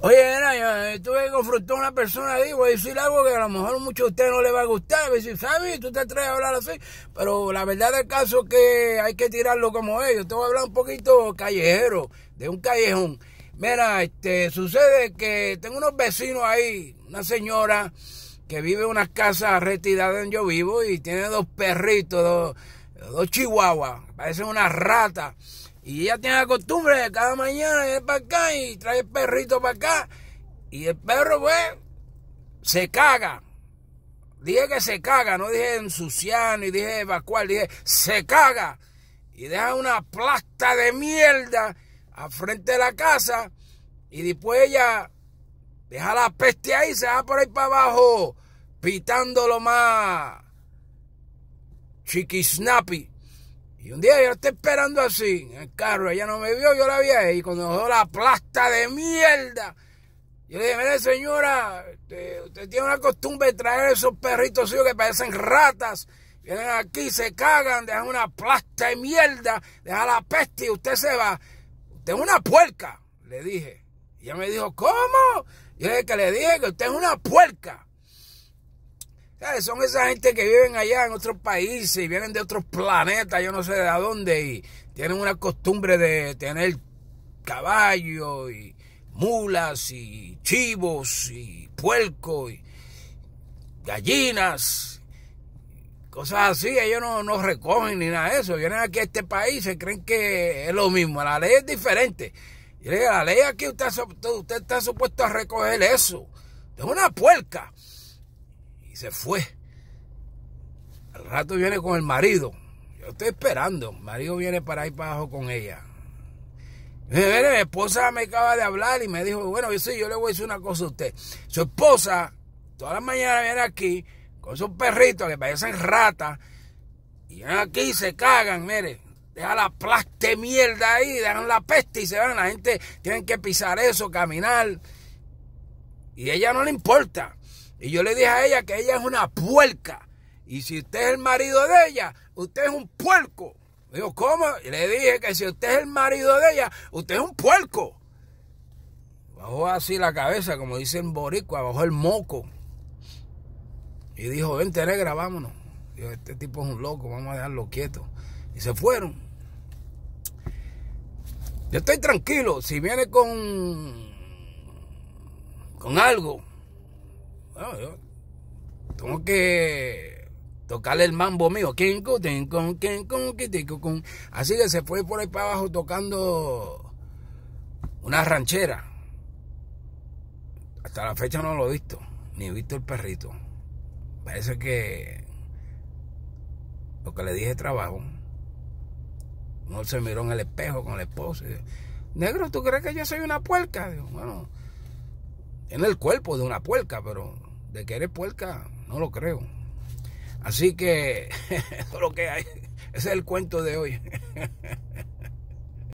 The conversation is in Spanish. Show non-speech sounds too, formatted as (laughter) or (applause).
Oye, mira, yo eh, tuve que a una persona ahí, voy a decir algo que a lo mejor mucho a ustedes no le va a gustar. Me ¿sabes? Tú te atreves a hablar así. Pero la verdad del caso es que hay que tirarlo como ellos Yo te voy a hablar un poquito callejero, de un callejón. Mira, este, sucede que tengo unos vecinos ahí, una señora que vive en una casa retirada donde yo vivo y tiene dos perritos, dos, dos chihuahuas, parecen una rata y ella tiene la costumbre de cada mañana ir para acá y trae el perrito para acá. Y el perro, pues, se caga. Dije que se caga, no dije ensuciar, ni dije evacuar, dije se caga. Y deja una plasta de mierda al frente de la casa. Y después ella deja la peste ahí, se va por ahí para abajo, pitando lo más chiquisnapi. Y un día yo estoy esperando así, en el carro, ella no me vio, yo la vi ahí, y cuando dejó la plasta de mierda, yo le dije, mire señora, este, usted, tiene una costumbre de traer esos perritos suyos que parecen ratas, vienen aquí, se cagan, dejan una plasta de mierda, dejan la peste y usted se va. Usted es una puerca, le dije. Y ella me dijo, ¿cómo? Yo le dije que le dije que usted es una puerca. Son esa gente que viven allá en otros países, y vienen de otros planetas, yo no sé de dónde, y tienen una costumbre de tener caballos y mulas y chivos y puerco y gallinas, cosas así. Ellos no, recogen ni nada de eso. Vienen aquí a este país y creen que es lo mismo. La ley es diferente. y la ley aquí usted, usted está supuesto a recoger eso. Es una puerca y se fue. Al rato viene con el marido. Yo estoy esperando. El marido viene para ahí para abajo con ella. Mi esposa me acaba de hablar y me dijo, bueno, yo sí, yo le voy a decir una cosa a usted. Su esposa, todas las mañanas viene aquí con sus perritos que parecen ratas. Y vienen aquí y se cagan, mire. deja la plaste mierda ahí, dejan la peste y se van. La gente tiene que pisar eso, caminar. Y a ella no le importa. Y yo le dije a ella que ella es una puerca. Y si usted es el marido de ella, usted es un puerco. Digo, ¿cómo? Y le dije que si usted es el marido de ella, usted es un puerco. Bajó así la cabeza, como dicen boricua, bajó el moco. Y dijo, vente negra, vámonos. Dijo, este tipo es un loco, vamos a dejarlo quieto. Y se fueron. Yo estoy tranquilo, si viene con, con algo, tengo que tocarle el mambo mío. Así que se fue por ahí para abajo tocando una ranchera. Hasta la fecha no lo he visto, ni he visto el perrito. Parece que lo que le dije trabajo. No se miró en el espejo con la esposa. Negro, ¿tú crees que yo soy una puerca? bueno, en el cuerpo de una puerca, pero de que eres puerca, no lo creo. Así que (laughs) eso es lo que hay. Ese es el cuento de hoy. (laughs)